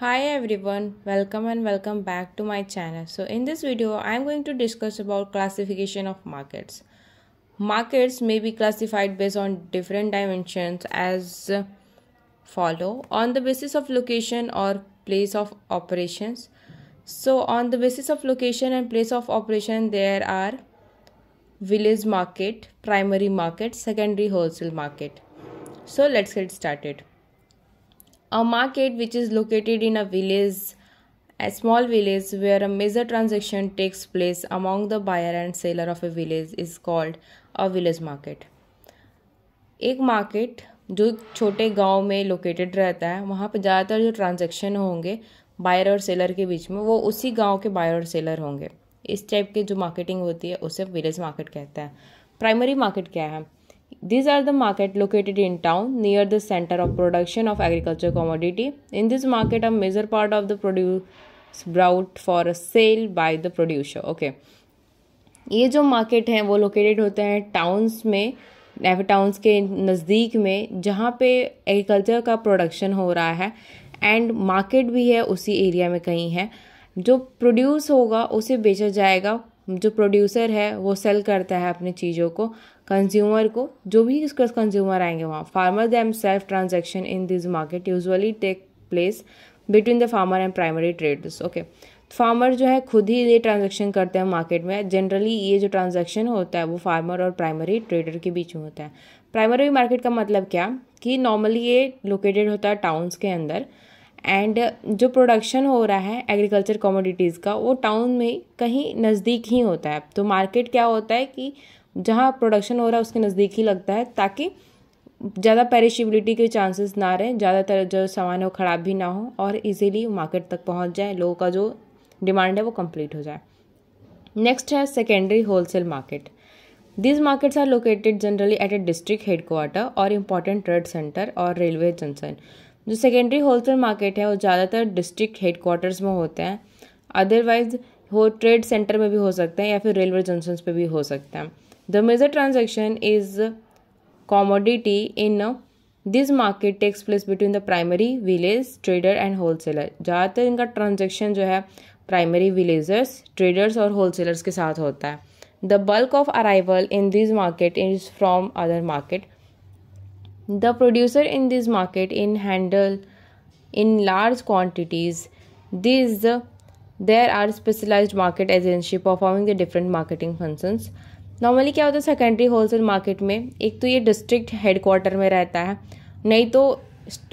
hi everyone welcome and welcome back to my channel so in this video i'm going to discuss about classification of markets markets may be classified based on different dimensions as follow on the basis of location or place of operations so on the basis of location and place of operation there are village market primary market secondary wholesale market so let's get started a market which is located in a village a small village where a major transaction takes place among the buyer and seller of a village is called a village market एक market जो छोटे गांव में located रहता है वहाँ पर ज़्यादातर जो ट्रांजैक्शन होंगे बायर और सेलर के बीच में वो उसी गांव के बायर और सेलर होंगे इस टाइप के जो मार्केटिंग होती है उसे विलेज मार्केट कहते हैं प्राइमरी मार्केट क्या है These are the market located in town near the center of production of agriculture commodity. In this market, a major part of the produce brought for sale by the producer. Okay. ये जो market हैं वो located होते हैं towns में towns के नज़दीक में जहाँ पे एग्रीकल्चर का प्रोडक्शन हो रहा है एंड मार्केट भी है उसी एरिया में कहीं है जो प्रोड्यूस होगा उसे बेचा जाएगा जो प्रोड्यूसर है वो सेल करता है अपनी चीज़ों को कंज्यूमर को जो भी इसके कंज्यूमर आएंगे वहाँ farmer them self transaction in this market usually take place between the farmer and primary traders okay farmer जो है खुद ही ये ट्रांजेक्शन करते हैं मार्केट में जनरली ये जो ट्रांजेक्शन होता है वो फार्मर और प्राइमरी ट्रेडर के बीच में होता है प्राइमरी मार्केट का मतलब क्या कि नॉर्मली ये लोकेटेड होता है टाउन्स के अंदर एंड जो प्रोडक्शन हो रहा है एग्रीकल्चर कमोडिटीज़ का वो टाउन में कहीं नज़दीक ही होता है तो मार्केट क्या होता है कि जहाँ प्रोडक्शन हो रहा है उसके नज़दीक ही लगता है ताकि ज़्यादा पेरिशिबिलिटी के चांसेस ना रहें ज़्यादातर जो सामान हो ख़राब भी ना हो और इजीली मार्केट तक पहुँच जाए लोगों का जो डिमांड है वो कंप्लीट हो जाए नेक्स्ट है secondary wholesale market these markets are located generally at a district headquarter और इम्पॉर्टेंट ट्रेड सेंटर और रेलवे जंक्शन जो सेकेंडरी होलसेल मार्केट है वो ज़्यादातर डिस्ट्रिक्ट क्वार्टर्स में होते हैं अदरवाइज वो ट्रेड सेंटर में भी हो सकते हैं या फिर रेलवे जंक्शन पर भी हो सकते हैं the major transaction is commodity in this market takes place between the primary village trader and wholesaler ज़्यादातर इनका ट्रांजेक्शन जो है प्राइमरी विलेजर्स ट्रेडर्स और होलसेलर्स के साथ होता है the bulk of arrival in this market is from other market The producer in this market in handle in large quantities. These there are specialized market agency performing the different marketing functions. Normally क्या होता है secondary wholesale market में एक तो ये district headquarter में रहता है नहीं तो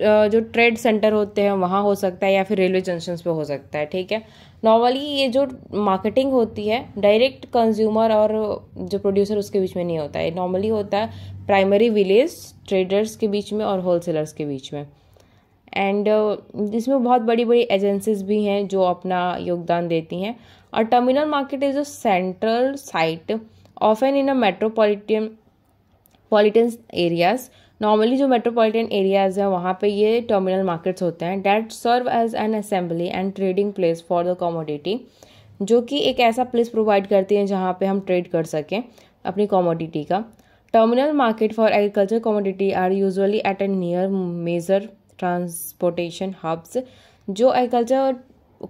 जो ट्रेड सेंटर होते हैं वहाँ हो सकता है या फिर रेलवे जंक्शंस पे हो सकता है ठीक है नॉर्मली ये जो मार्केटिंग होती है डायरेक्ट कंज्यूमर और जो प्रोड्यूसर उसके बीच में नहीं होता है नॉर्मली होता है प्राइमरी विलेज ट्रेडर्स के बीच में और होलसेलर्स के बीच में एंड इसमें बहुत बड़ी बड़ी एजेंसीज भी हैं जो अपना योगदान देती हैं और terminal market is a central site of an in a metropolitan politan areas normally जो मेट्रोपॉलिटन एरियाज़ हैं वहाँ पे ये टर्मिनल मार्केट्स होते हैं that serve as an assembly and trading place for the commodity जो कि एक ऐसा प्लेस प्रोवाइड करती है जहाँ पे हम ट्रेड कर सकें अपनी कॉमोडिटी का terminal market for agriculture commodity are usually at end near major transportation hubs जो एग्रीकल्चर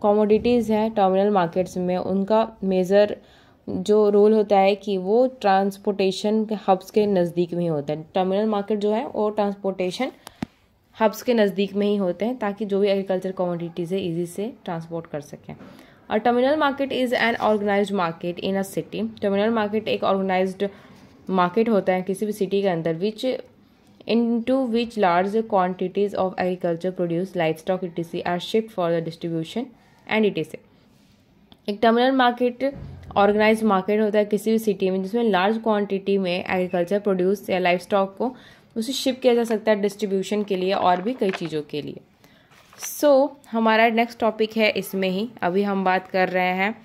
कॉमोडिटीज़ हैं टर्मिनल मार्केट्स में उनका मेजर major जो रोल होता है कि वो ट्रांसपोर्टेशन हब्स के नज़दीक में होता है टर्मिनल मार्केट जो है वो ट्रांसपोर्टेशन हब्स के नज़दीक में ही होते हैं ताकि जो भी एग्रीकल्चर कमोडिटीज़ है ईजी से ट्रांसपोर्ट कर सकें और terminal market is an organise market in a city terminal market एक ऑर्गेनाइज मार्केट होता है किसी भी सिटी के अंदर which into which large quantities of agriculture produce life stock it are shift for the distribution and it एक terminal market organise market होता है किसी भी सिटी में जिसमें लार्ज क्वांटिटी में एग्रीकल्चर प्रोड्यूस या लाइफ स्टॉक को उसे शिप किया जा सकता है डिस्ट्रीब्यूशन के लिए और भी कई चीज़ों के लिए सो so, हमारा नेक्स्ट टॉपिक है इसमें ही अभी हम बात कर रहे हैं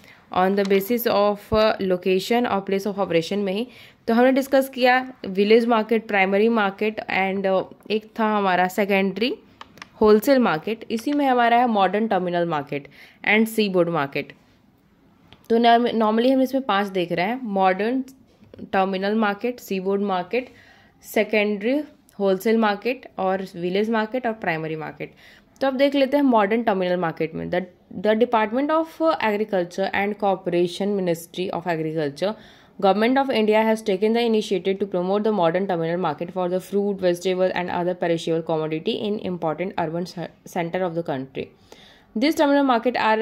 on the basis of location और प्लेस ऑफ ऑपरेशन में ही तो हमने डिस्कस किया village market primary market and एक था हमारा सेकेंडरी होलसेल मार्केट इसी में हमारा है modern terminal market and seaboard market तो नॉर्मली हम इसमें पांच देख रहे हैं modern terminal market seaboard market secondary wholesale market और विलेज मार्केट और प्राइमरी मार्केट तो अब देख लेते हैं मॉडर्न टर्मिनल मार्केट में the department of agriculture and cooperation ministry of agriculture government of India has taken the initiative to promote the modern terminal market for the fruit vegetable and other perishable commodity in important urban centre of the country this terminal market are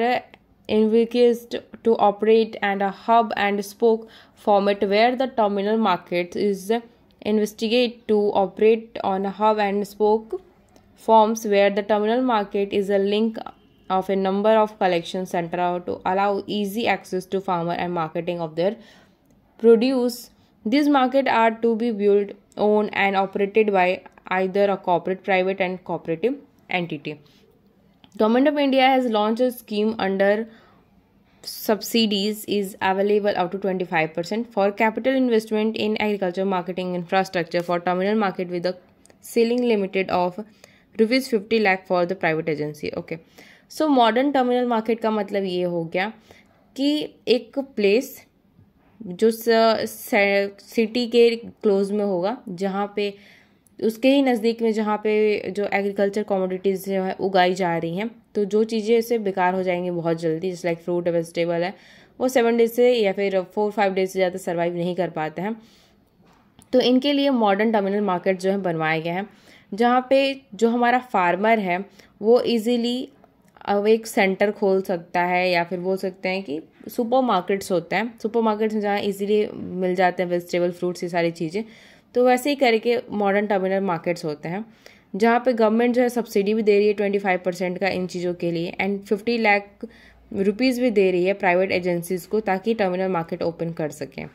envisaged to operate and a hub and spoke format where the terminal market is investigate to operate on a hub and spoke forms where the terminal market is a link of a number of collection centers to allow easy access to farmer and marketing of their produce. These markets are to be built, owned and operated by either a corporate, private and cooperative entity. Government of India has launched a scheme under subsidies is available up to 25% for capital investment in agriculture marketing infrastructure for terminal market with a ceiling limited of rupees fifty lakh for the private agency okay so modern terminal market का मतलब ये हो गया कि एक place जो city के close में होगा जहाँ पे उसके ही नज़दीक में जहाँ पे जो एग्रीकल्चर कॉमोडिटीज़ जो है उगाई जा रही हैं तो जो चीज़ें इसे बेकार हो जाएंगी बहुत जल्दी जैसे लाइक फ्रूट वेजिटेबल है वो सेवन डेज से या फिर फोर फाइव डेज से ज़्यादा सर्वाइव नहीं कर पाते हैं तो इनके लिए मॉडर्न टर्मिनल मार्केट जो है बनवाए गए हैं जहाँ पे जो हमारा फार्मर है वो इजीली अब एक सेंटर खोल सकता है या फिर बोल सकते हैं कि सुपर मार्केट्स होते हैं सुपर मार्केट्स में जहाँ ईज़िली मिल जाते हैं वेजिटेबल फ्रूट्स ये सारी चीज़ें तो वैसे ही करके मॉडर्न टर्मिनल मार्केट्स होते हैं जहाँ पे गवर्नमेंट जो है सब्सिडी भी दे रही है ट्वेंटी फाइव परसेंट का इन चीज़ों के लिए एंड फिफ्टी लाख रुपीज़ भी दे रही है प्राइवेट एजेंसीज़ को ताकि टर्मिनल मार्केट ओपन कर सकें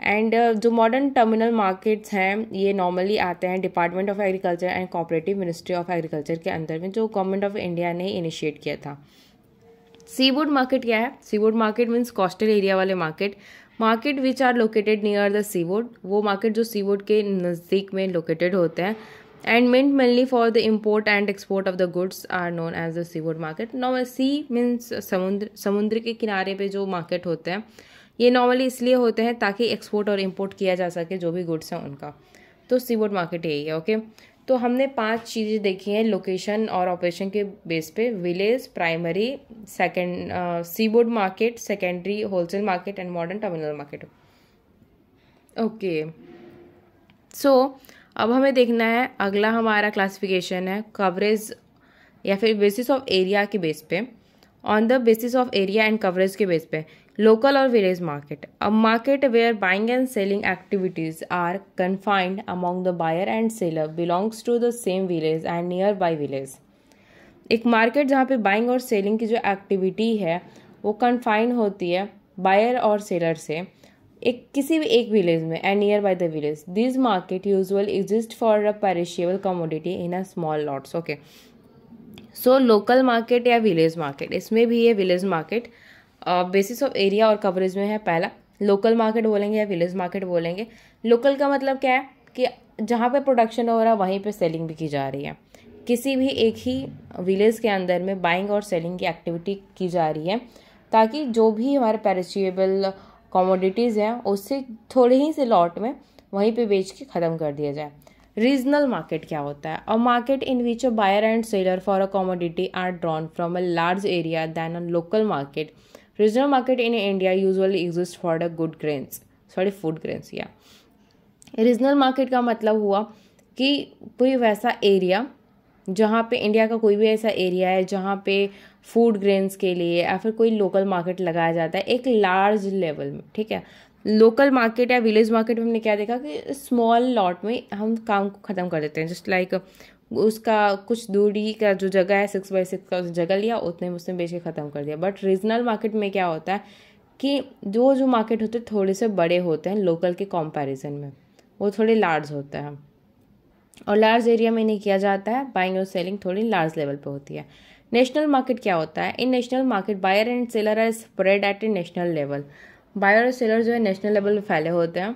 एंड uh, जो मॉडर्न टर्मिनल मार्केट्स हैं ये नॉर्मली आते हैं department of agriculture and cooperative ministry of agriculture के अंदर में जो गवर्नमेंट ऑफ इंडिया ने इनिशिएट किया था सी बोर्ड मार्केट क्या है seaboard market means coastal area वाले market market which are located near the seaboard वो मार्केट जो सी वोड के नज़दीक में लोकेटेड होते हैं and meant mainly for the import and export of the goods are known as the seaboard market normal C means समुद्र समुद्र के किनारे पे जो मार्केट होते हैं ये नॉर्मली इसलिए होते हैं ताकि एक्सपोर्ट और इम्पोर्ट किया जा सके जो भी गुड्स हैं उनका तो सी वोड मार्केट यही है ओके तो हमने पांच चीज़ें देखी हैं लोकेशन और ऑपरेशन के बेस पे village primary second seaboard market secondary wholesale market and modern terminal market okay so अब हमें देखना है अगला हमारा क्लासिफिकेशन है कवरेज या फिर बेसिस ऑफ एरिया के बेस पे on the basis of area and coverage के बेस पे लोकल और village market a market where buying and selling activities are confined among the buyer and seller belongs to the same village and nearby village एक market जहाँ पे buying और selling की जो activity है वो कन्फाइन होती है बायर और सेलर से एक किसी भी एक विलेज में and nearby the village this market usual exist for a perishable commodity in a small lots okay so local market या विलेज मार्केट इसमें भी ये village market basis of area और कवरेज में है पहला लोकल मार्केट बोलेंगे या विलेज मार्केट बोलेंगे लोकल का मतलब क्या है कि जहाँ पे प्रोडक्शन हो रहा है वहीं पे सेलिंग भी की जा रही है किसी भी एक ही विलेज के अंदर में बाइंग और सेलिंग की एक्टिविटी की जा रही है ताकि जो भी हमारे पेरिशिएबल कॉमोडिटीज़ हैं उससे थोड़े ही से लॉट में वहीं पे बेच के ख़त्म कर दिया जाए रीजनल मार्केट क्या होता है a market in which a buyer and seller for a commodity are drawn from a large area than a local market Regional market in India usually exists for the good grains, sorry food grains या regional market का मतलब हुआ कि कोई वैसा area जहाँ पे India का कोई भी ऐसा एरिया है जहाँ पे फूड ग्रेन्स के लिए या फिर कोई लोकल मार्केट लगाया जाता है एक लार्ज लेवल में ठीक है लोकल मार्केट या विलेज मार्केट में हमने क्या देखा कि स्मॉल लॉट में हम काम को ख़त्म कर देते हैं जस्ट लाइक like, उसका कुछ दूरी का जो जगह है सिक्स बाई सिक्स का जगह लिया उतने में उसने बेच के ख़त्म कर दिया बट रीजनल मार्केट में क्या होता है कि जो जो मार्केट होते हैं थोड़े से बड़े होते हैं लोकल के कंपैरिजन में वो थोड़े लार्ज होते हैं और लार्ज एरिया में नहीं किया जाता है बाइंग और सेलिंग थोड़ी लार्ज लेवल पर होती है नेशनल मार्केट क्या होता है in national market buyer and seller are spread at a national level buyer और सेलर जो है नेशनल लेवल में फैले होते हैं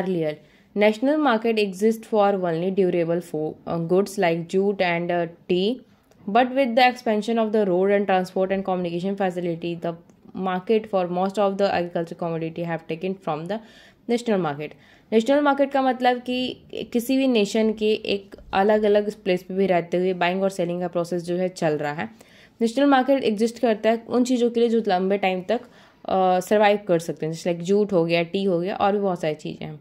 earlier National market exists for only durable food, uh, goods like jute and uh, tea. But with the expansion of the road and transport and communication facility, the market for most of the agriculture commodity have taken from the national market national market का मतलब कि किसी भी nation के एक अलग अलग place पे भी रहते हुए बाइंग और सेलिंग का प्रोसेस जो है चल रहा है नेशनल मार्केट एग्जिस्ट करता है उन चीज़ों के लिए जो लंबे टाइम तक सर्वाइव कर सकते हैं जैसे लाइक जूट हो गया टी हो गया और भी बहुत सारी चीज़ें हैं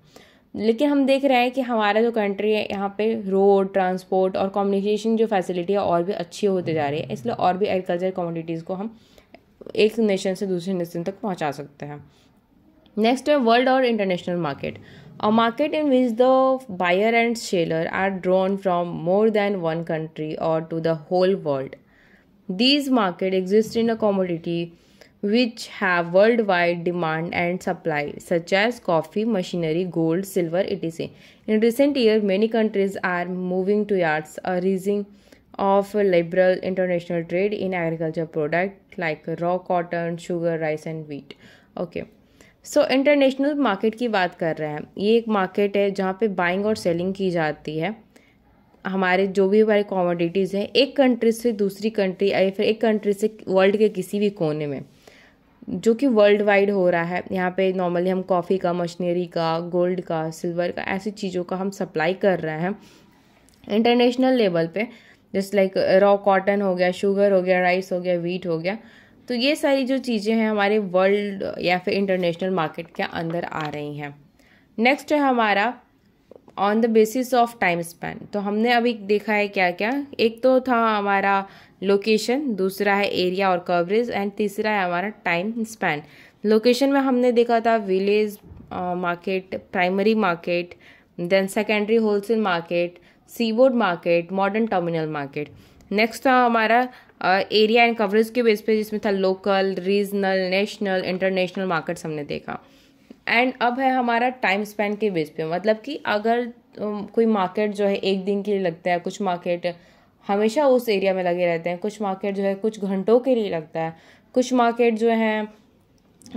लेकिन हम देख रहे हैं कि हमारा जो कंट्री है यहाँ पे रोड ट्रांसपोर्ट और कम्युनिकेशन जो फैसिलिटी है और भी अच्छी होते जा रही है इसलिए और भी एग्रीकल्चर कम्युनिटीज़ को हम एक नेशन से दूसरे नेशन तक पहुँचा सकते हैं नेक्स्ट है वर्ल्ड और international market a market in which the buyer and seller are drawn from more than one country और to the whole world these market exist in a commodity which have worldwide demand and supply, such as coffee, machinery, gold, silver, etc. In recent year many countries are moving towards a rising of liberal international trade in agriculture product like raw cotton, sugar, rice, and wheat. Okay. So international market की बात कर रहे हैं ये एक market है जहाँ पे बाइंग और सेलिंग की जाती है हमारे जो भी हमारे कॉमोडिटीज़ हैं एक कंट्री से दूसरी कंट्री या फिर एक कंट्री से वर्ल्ड के किसी भी कोने में जो कि वर्ल्ड वाइड हो रहा है यहाँ पे नॉर्मली हम कॉफ़ी का मशीनरी का गोल्ड का सिल्वर का ऐसी चीज़ों का हम सप्लाई कर रहे हैं इंटरनेशनल लेवल पे जैसे लाइक रॉ कॉटन हो गया शुगर हो गया राइस हो गया वीट हो गया तो ये सारी जो चीज़ें हैं हमारे वर्ल्ड या फिर इंटरनेशनल मार्केट के अंदर आ रही हैं नेक्स्ट है हमारा on the basis of time spend तो हमने अभी देखा है क्या क्या एक तो था हमारा लोकेशन दूसरा है एरिया और कवरेज एंड तीसरा है हमारा टाइम स्पैन लोकेशन में हमने देखा था village market primary market then secondary wholesale market seaboard market modern terminal market next था हमारा एरिया एंड कवरेज के बेस पे जिसमें था local regional national international markets हमने देखा एंड अब है हमारा टाइम स्पैन के बेस पे मतलब कि अगर कोई मार्केट जो है एक दिन के लिए लगता है कुछ मार्केट हमेशा उस एरिया में लगे रहते हैं कुछ मार्केट जो है कुछ घंटों के लिए लगता है कुछ मार्केट जो है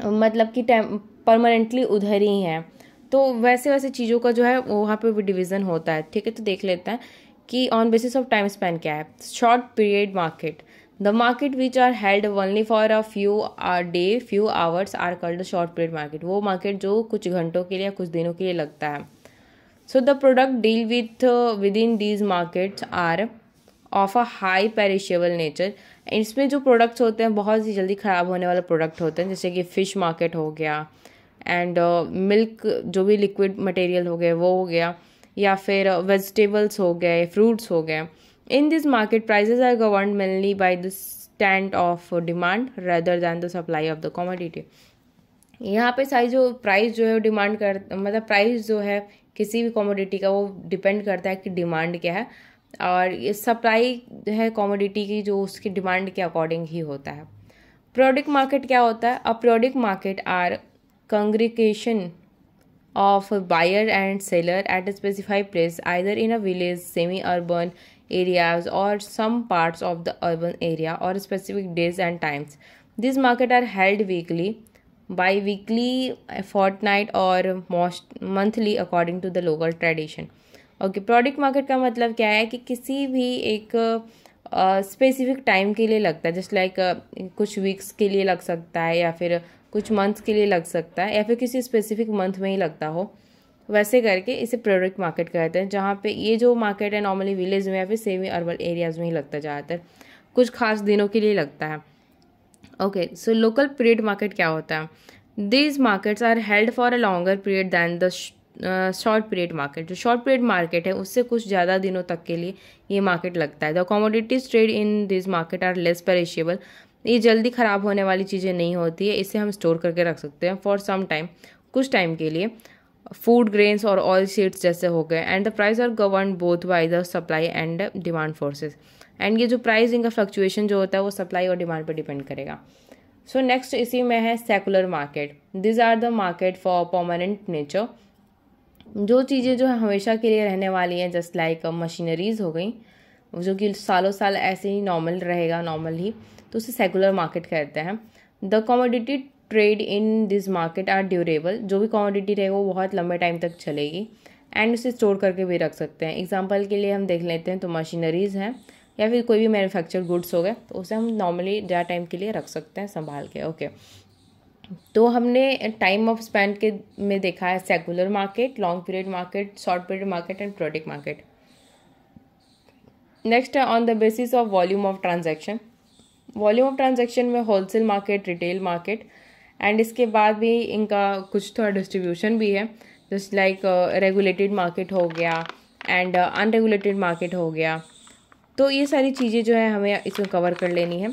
मतलब कि टेम परमानेंटली उधर ही हैं तो वैसे वैसे चीज़ों का जो है वहाँ पे भी डिवीज़न होता है ठीक है तो देख लेते हैं कि on basis of time span क्या है short period market the market which are held only for a few or day few hours are called short period market वो मार्केट जो कुछ घंटों के लिए या कुछ दिनों के लिए लगता है so the product deal with within these markets are of a high perishable nature इसमें जो प्रोडक्ट्स होते हैं बहुत ही जल्दी ख़राब होने वाले प्रोडक्ट होते हैं जैसे कि फ़िश मार्केट हो गया एंड मिल्क uh, जो भी लिक्विड मटेरियल हो गया वो हो गया या फिर वेजिटेबल्स uh, हो गए फ्रूट्स हो गए in this market prices are govern mainly by the stand of demand rather than the supply of the commodity यहाँ पे सारी जो प्राइस जो है डिमांड कर मतलब प्राइस जो है किसी भी कॉमोडिटी का वो डिपेंड करता है कि डिमांड क्या है और ये सप्लाई है कॉमोडिटी की जो उसकी डिमांड के अकॉर्डिंग ही होता है प्रोडक्ट मार्केट क्या होता है a periodic market are congregation of buyer and seller at a specified place either in a village semi urban areas और some parts of the urban area और specific days and times this market are held weekly biweekly fortnight और most monthly according to the local tradition okay product market का मतलब क्या है कि किसी भी एक स्पेसिफिक uh, टाइम के लिए लगता है जस्ट लाइक like, uh, कुछ वीक्स के लिए लग सकता है या फिर कुछ मंथ्स के लिए लग सकता है या फिर किसी स्पेसिफिक मंथ में ही लगता हो वैसे करके इसे प्रोडक्ट मार्केट कहते हैं जहाँ पे ये जो मार्केट है नॉर्मली विलेज में या फिर सेमी अर्बन एरियाज में ही लगता है ज़्यादातर कुछ खास दिनों के लिए लगता है okay so local period market क्या होता है these markets are held for a longer period than the short period market जो शॉर्ट पीरियड मार्केट है उससे कुछ ज़्यादा दिनों तक के लिए ये मार्केट लगता है the commodities trade in this market are less perishable ये जल्दी ख़राब होने वाली चीज़ें नहीं होती है इसे हम स्टोर करके रख सकते हैं फॉर सम टाइम कुछ टाइम के लिए फूड ग्रेन्स और ऑयल सीड्स जैसे हो गए and the price are govern both by the supply and demand forces and ये जो प्राइस इनका फ्लक्चुएशन जो होता है वो सप्लाई और डिमांड पर डिपेंड करेगा सो so नेक्स्ट इसी में है secular market these are the market for permanent nature जो चीज़ें जो है हमेशा के लिए रहने वाली हैं जस्ट लाइक मशीनरीज़ हो गई जो कि सालों साल ऐसे ही नॉर्मल रहेगा नॉर्मल ही तो उसे सेकुलर मार्केट कहते हैं the commodity trade in this market are durable जो भी कॉमोडिटी रहेगा वो बहुत लंबे टाइम तक चलेगी एंड उसे स्टोर करके भी रख सकते हैं एग्जाम्पल के लिए हम देख लेते हैं तो मशीनरीज़ हैं या फिर कोई भी मैन्युफैक्चर गुड्स हो गए तो उसे हम नॉर्मली ज़्यादा टाइम के लिए रख सकते हैं संभाल के ओके okay. तो हमने टाइम ऑफ स्पेंड के में देखा है secular market long period market short period market and product market next है on the basis of volume of transaction volume of transaction में wholesale market retail market and इसके बाद भी इनका कुछ थोड़ा तो डिस्ट्रीब्यूशन भी है जस्ट लाइक रेगुलेटेड मार्केट हो गया एंड अनरेगुलेटेड मार्केट हो गया तो ये सारी चीज़ें जो है हमें इसमें कवर कर लेनी है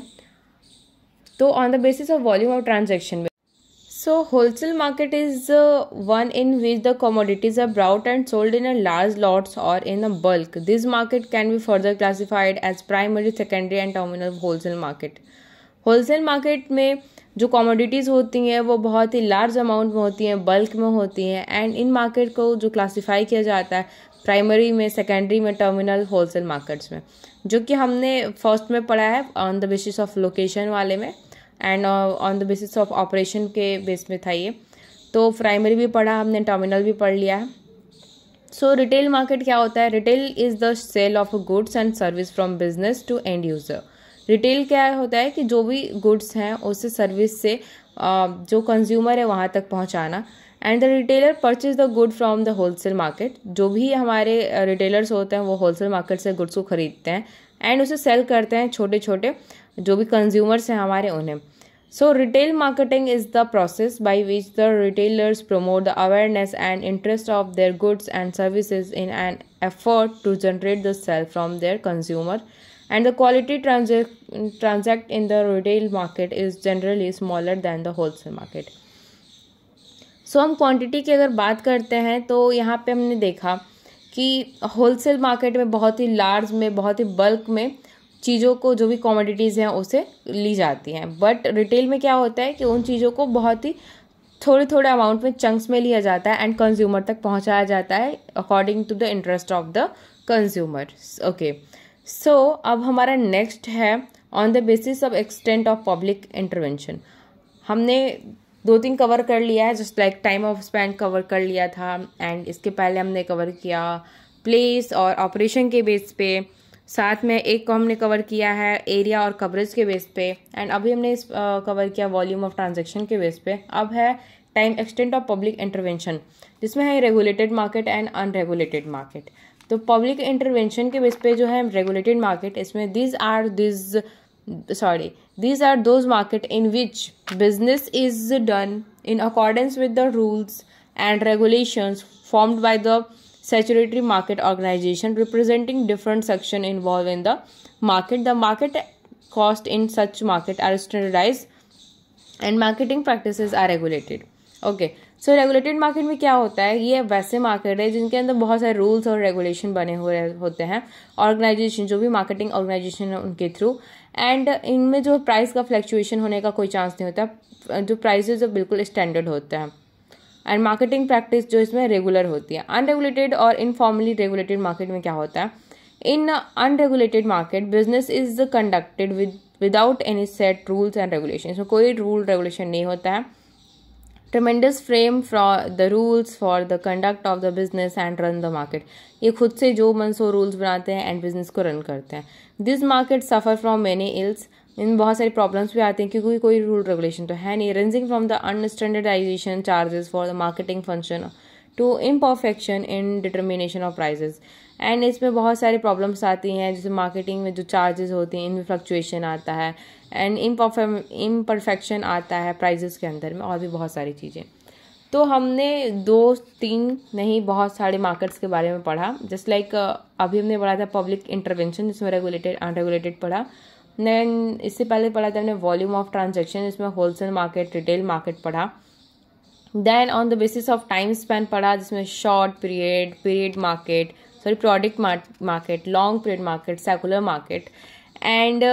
तो on the basis of volume of transaction so wholesale market is one in which the commodities are brought and sold in a large lots और in a bulk this market can be further classified as primary secondary and terminal wholesale market wholesale market में जो commodities होती हैं वो बहुत ही large amount में होती हैं बल्क में होती हैं एंड इन मार्केट को जो क्लासीफाई किया जाता है प्राइमरी में सेकेंडरी में टर्मिनल होलसेल मार्केट्स में जो कि हमने फर्स्ट में पढ़ा है on the basis of location वाले में and on the basis of operation के बेस में था ये तो प्राइमरी भी पढ़ा हमने टर्मिनल भी पढ़ लिया है सो रिटेल मार्केट क्या होता है retail is the sale of goods and service from business to end user retail क्या होता है कि जो भी गुड्स हैं उसे सर्विस से uh, जो कंज्यूमर है वहाँ तक पहुँचाना and the retailer purchase the good from the wholesale market जो भी हमारे रिटेलर्स uh, होते हैं वो होलसेल मार्केट से गुड्स को खरीदते हैं एंड उसे सेल करते हैं छोटे छोटे जो भी कंज्यूमर्स हैं हमारे उन्हें so retail marketing is the process by which the retailers promote the awareness and interest of their goods and services in an effort to generate the sale from their consumer and the quality transact in the retail market is generally smaller than the wholesale market so हम quantity की अगर बात करते हैं तो यहाँ पर हमने देखा कि होल सेल मार्केट में बहुत ही लार्ज में बहुत ही बल्क में चीज़ों को जो भी कॉमोडिटीज़ हैं उसे ली जाती हैं बट रिटेल में क्या होता है कि उन चीज़ों को बहुत ही थोड़े थोड़े अमाउंट में चंक्स में लिया जाता है एंड कंज्यूमर तक पहुंचाया जाता है according to the interest of the consumer okay so अब हमारा नेक्स्ट है on the basis of extent of public intervention हमने दो तीन कवर कर लिया है just like time of spend cover कर लिया था एंड इसके पहले हमने कवर किया प्लेस और ऑपरेशन के बेस पे साथ में एक को हमने कवर किया है एरिया और कवरेज के बेस पे एंड अभी हमने इस कवर किया वॉल्यूम ऑफ ट्रांजेक्शन के बेस पे अब है time extent of public intervention जिसमें है regulated market and unregulated market तो पब्लिक इंटरवेंशन के बेस पे जो है रेगुलेटेड मार्केट इसमें these are these sorry these are those market in which business is done in accordance with the rules and regulations formed by the Saturatory Market Organization representing different sections involved in the market. The market cost in such market are standardized and marketing practices are regulated. Okay. So regulated market में क्या होता है ये वैसे market है जिनके अंदर बहुत सारे रूल्स और रेगुलेशन बने हुए होते हैं ऑर्गेनाइजेशन जो भी मार्केटिंग ऑर्गेनाइजेशन है उनके थ्रू एंड इनमें जो प्राइस का फ्लक्चुएशन होने का कोई चांस नहीं होता जो प्राइसेज बिल्कुल स्टैंडर्ड होते हैं एंड मार्केटिंग प्रैक्टिस जो इसमें रेगुलर होती है अनरेगुलेटेड और इनफॉर्मली रेगुलेटेड मार्केट में क्या होता है in unregulated market business is conducted with without any set rules and regulation इसमें कोई रूल रेगुलेशन नहीं होता है tremendous frame from the rules for the conduct of the business and run the market ये खुद से जो मन सो रूल्स बनाते हैं एंड बिजनेस को रन करते हैं this market suffer from many ills in बहुत सारी प्रॉब्लम्स भी आती हैं क्योंकि कोई रूल रेगुलेशन तो है नहीं ranging from the unstandardization charges for the marketing function to imperfection in determination of prices and इसमें बहुत सारी प्रॉब्लम्स आती हैं जैसे मार्केटिंग में जो चार्जेस होते हैं इनमें फ्लक्चुएशन आता है एंड इम्परफेक्शन आता है प्राइजेस के अंदर में और भी बहुत सारी चीज़ें तो हमने दो तीन नहीं बहुत सारे मार्केट्स के बारे में पढ़ा जस्ट लाइक like, अभी हमने पढ़ा था पब्लिक इंटरवेंशन जिसमें रेगुलेटेड अनरेगुलेटेड पढ़ा देन इससे पहले पढ़ा था हमने वॉल्यूम ऑफ ट्रांजेक्शन इसमें होलसेल मार्केट रिटेल मार्केट पढ़ा then on the basis of time span पढ़ा जिसमें short period period market sorry product market long period market secular market and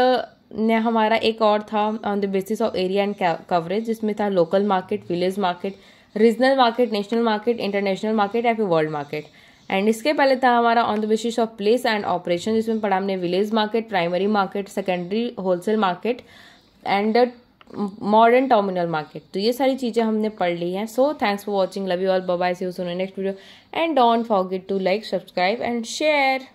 ने हमारा एक और था on the basis of area and coverage जिसमें था local market village market regional market national market international market या फिर वर्ल्ड मार्केट एंड इसके पहले था हमारा on the basis of place and operation जिसमें पढ़ा हमने village market primary market secondary wholesale market and modern terminal market तो ये सारी चीज़ें हमने पढ़ ली हैं so thanks for watching love you all bye see you next video and don't forget to like subscribe and share